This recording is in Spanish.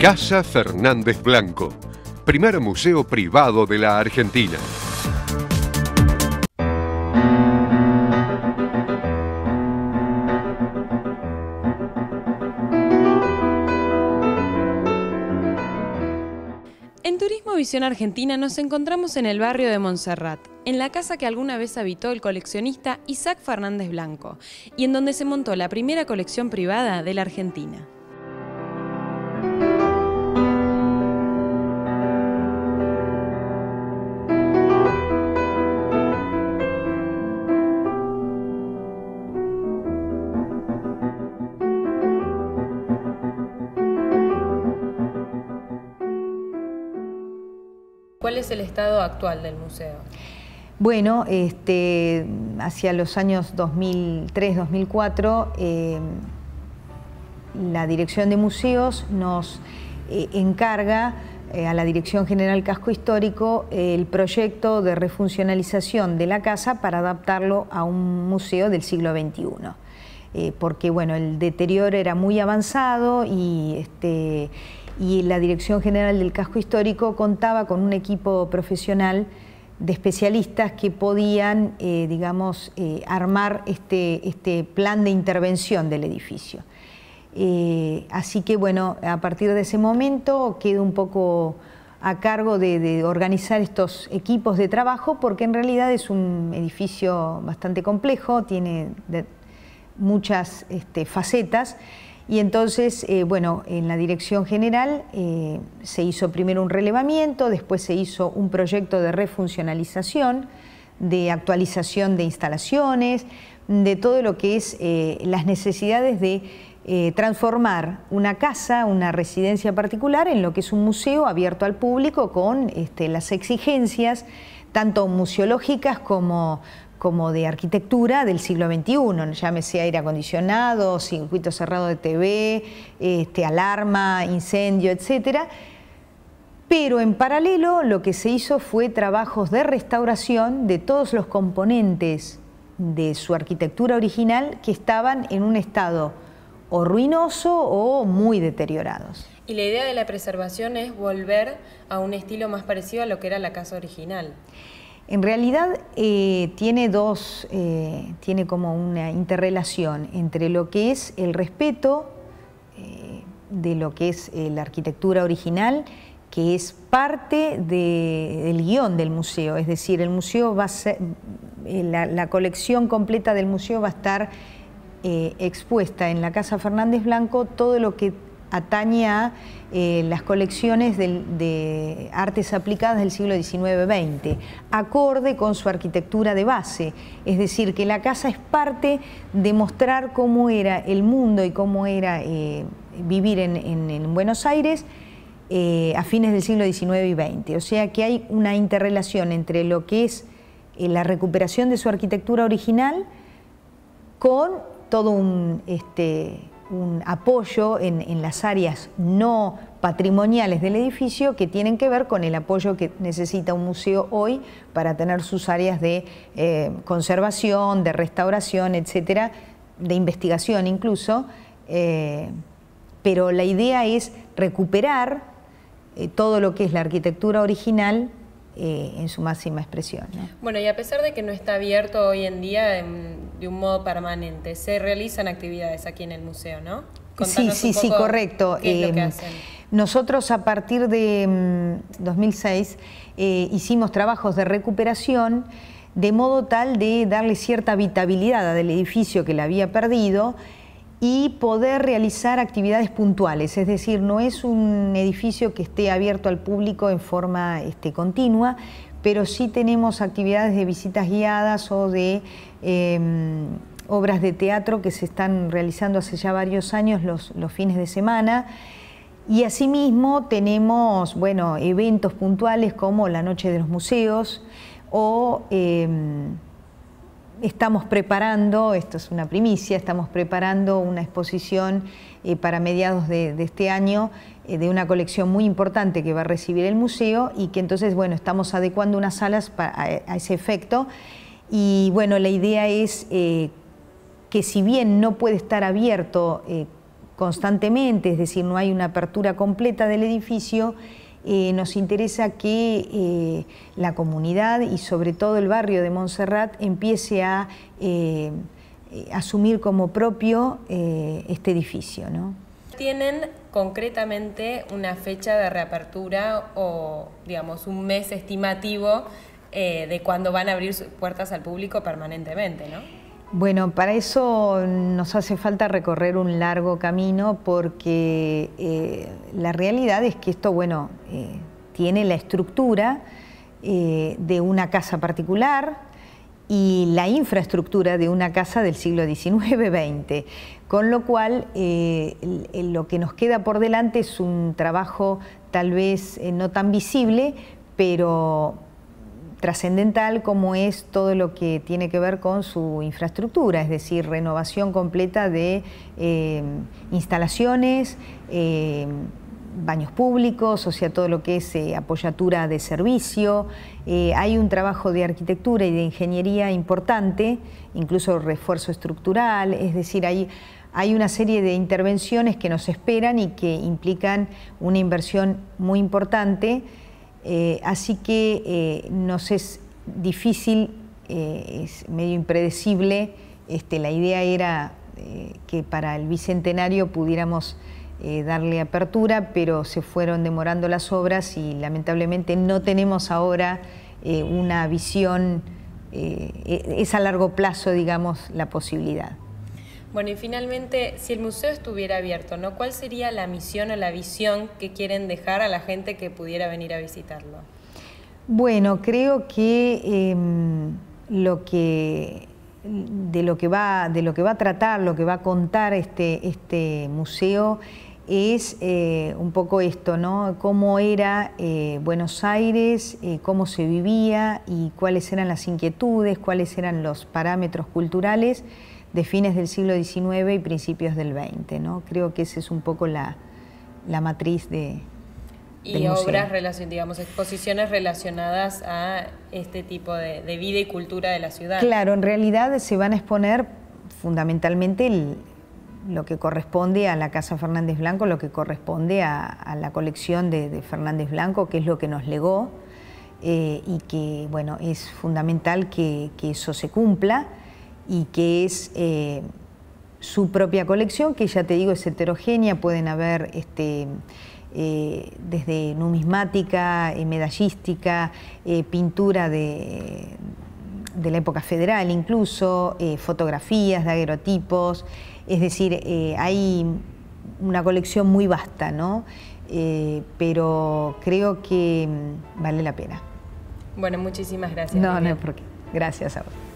Casa Fernández Blanco, primer museo privado de la Argentina. En Turismo Visión Argentina nos encontramos en el barrio de Montserrat, en la casa que alguna vez habitó el coleccionista Isaac Fernández Blanco, y en donde se montó la primera colección privada de la Argentina. ¿Cuál es el estado actual del museo? Bueno, este, hacia los años 2003-2004, eh, la Dirección de Museos nos eh, encarga eh, a la Dirección General Casco Histórico el proyecto de refuncionalización de la casa para adaptarlo a un museo del siglo XXI. porque bueno, el deterioro era muy avanzado y este, y la Dirección General del Casco Histórico contaba con un equipo profesional de especialistas que podían, eh, digamos, eh, armar este, este, plan de intervención del edificio. Eh, así que, bueno, a partir de ese momento quedo un poco a cargo de, organizar estos equipos de trabajo porque en realidad es un edificio bastante complejo, tiene muchas este, facetas y entonces, eh, bueno, en la dirección general eh, se hizo primero un relevamiento, después se hizo un proyecto de refuncionalización, de actualización de instalaciones, de todo lo que es eh, las necesidades de transformar una casa, una residencia particular, en lo que es un museo abierto al público con este, las exigencias tanto museológicas como como de arquitectura del siglo XXI, llámese aire acondicionado, circuito cerrado de TV, este, alarma, incendio, etcétera. Pero en paralelo lo que se hizo fue trabajos de restauración de todos los componentes de su arquitectura original que estaban en un estado o ruinoso o muy deteriorados. Y la idea de la preservación es volver a un estilo más parecido a lo que era la casa original. En realidad eh, tiene dos, eh, tiene como una interrelación entre lo que es el respeto eh, de lo que es la arquitectura original, que es parte del guión del museo, es decir, el museo va a ser, la, la, colección completa del museo va a estar expuesta en la Casa Fernández Blanco todo lo que atañe a eh, las colecciones de, artes aplicadas del siglo XIX-XX, acorde con su arquitectura de base. Es decir, que la casa es parte de mostrar cómo era el mundo y cómo era eh, vivir en, Buenos Aires eh, a fines del siglo XIX y XX. O sea que hay una interrelación entre lo que es la recuperación de su arquitectura original con todo un... Este, un apoyo en, las áreas no patrimoniales del edificio que tienen que ver con el apoyo que necesita un museo hoy para tener sus áreas de eh, conservación, de restauración, etcétera, de investigación incluso. Eh, pero la idea es recuperar eh, todo lo que es la arquitectura original eh, en su máxima expresión. Bueno, y a pesar de que no está abierto hoy en día de un modo permanente, se realizan actividades aquí en el museo, ¿no? sí, sí, sí, correcto. Eh, nosotros a partir de 2006 mm, eh, hicimos trabajos de recuperación de modo tal de darle cierta habitabilidad al edificio que la había perdido y poder realizar actividades puntuales, es decir, no es un edificio que esté abierto al público en forma este, continua, pero sí tenemos actividades de visitas guiadas o de em, obras de teatro que se están realizando hace ya varios años los, fines de semana. Y asimismo tenemos bueno, eventos puntuales como la Noche de los Museos o em, estamos preparando, esto es una primicia, estamos preparando una exposición eh, para mediados de, este año eh, de una colección muy importante que va a recibir el museo y que entonces, bueno, estamos adecuando unas salas para, a, ese efecto. Y bueno, la idea es eh, que si bien no puede estar abierto constantemente, es decir, no hay una apertura completa del edificio, nos interesa que eh, la comunidad y sobre todo el barrio de Montserrat empiece a eh, eh, asumir como propio este edificio. ¿no? ¿Tienen concretamente una fecha de reapertura o digamos un mes estimativo de cuándo van a abrir sus puertas al público permanentemente? ¿no? Bueno, para eso nos hace falta recorrer un largo camino porque eh, la realidad es que esto, bueno, eh, tiene la estructura eh, de una casa particular y la infraestructura de una casa del siglo XIX-XX, con lo cual lo que nos queda por delante es un trabajo tal vez no tan visible, pero trascendental como es todo lo que tiene que ver con su infraestructura, es decir, renovación completa de eh, instalaciones, eh, baños públicos, o sea, todo lo que es eh, apoyatura de servicio. hay un trabajo de arquitectura y de ingeniería importante, incluso refuerzo estructural, es decir, hay una serie de intervenciones que nos esperan y que implican una inversión muy importante. Eh, así que eh, nos es difícil, eh, es medio impredecible. Este, la idea era que para el bicentenario pudiéramos darle apertura, pero se fueron demorando las obras y lamentablemente no tenemos ahora una visión, e, es a largo plazo, digamos, la posibilidad. Bueno, y finalmente, si el museo estuviera abierto, ¿no? ¿Cuál sería la misión o la visión que quieren dejar a la gente que pudiera venir a visitarlo? Bueno, creo que em, lo que de lo que va de lo que va a tratar, lo que va a contar este, este museo es eh, un poco esto, ¿no? Cómo era eh, Buenos Aires, eh, cómo se vivía y cuáles eran las inquietudes, cuáles eran los parámetros culturales de fines del siglo XIX y principios del XX. ¿no? Creo que esa es un poco la, matriz de... y obras, digamos, exposiciones relacionadas a este tipo de, vida y cultura de la ciudad. Claro, en realidad se van a exponer fundamentalmente lo que corresponde a la Casa Fernández Blanco, lo que corresponde a, la colección de, Fernández Blanco, que es lo que nos legó. Eh, y que bueno es fundamental que eso se cumpla y que es eh, su propia colección, que ya te digo es heterogénea, pueden haber este, eh, desde numismática, eh, medallística, pintura de, la época federal incluso, fotografías, de daguerrotipos es decir, hay una colección muy vasta, ¿no? pero creo que mm, vale la pena. Bueno, muchísimas gracias. No, no, porque gracias a vos.